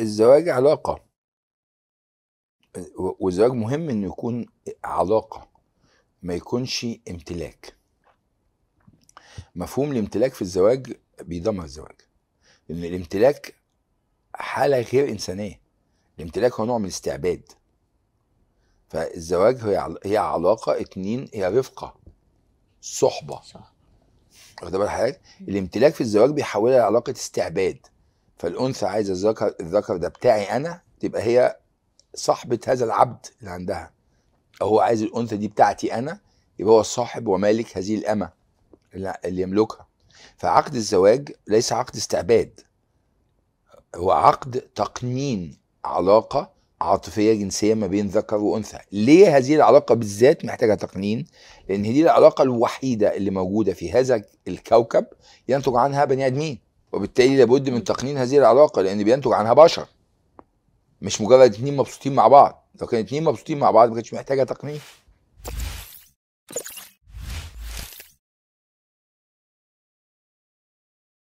الزواج علاقة والزواج مهم انه يكون علاقة ما يكونش امتلاك مفهوم الامتلاك في الزواج بيدمر الزواج لان الامتلاك حالة غير انسانية الامتلاك هو نوع من الاستعباد فالزواج هي علاقة اتنين هي رفقة صحبة صح واخد بال حضرتك الامتلاك في الزواج بيحولها لعلاقة استعباد فالانثى عايزه الذكر الذكر ده بتاعي انا تبقى هي صاحبه هذا العبد اللي عندها او هو عايز الانثى دي بتاعتي انا يبقى هو الصاحب ومالك هذه الامه اللي يملكها فعقد الزواج ليس عقد استعباد هو عقد تقنين علاقه عاطفيه جنسيه ما بين ذكر وانثى ليه هذه العلاقه بالذات محتاجه تقنين لان دي العلاقه الوحيده اللي موجوده في هذا الكوكب ينتج عنها بني ادمين وبالتالي لابد من تقنين هذه العلاقة لأن بينتج عنها بشر مش مجرد اتنين مبسوطين مع بعض لو كان اتنين مبسوطين مع بعض ما كانتش محتاجة تقنين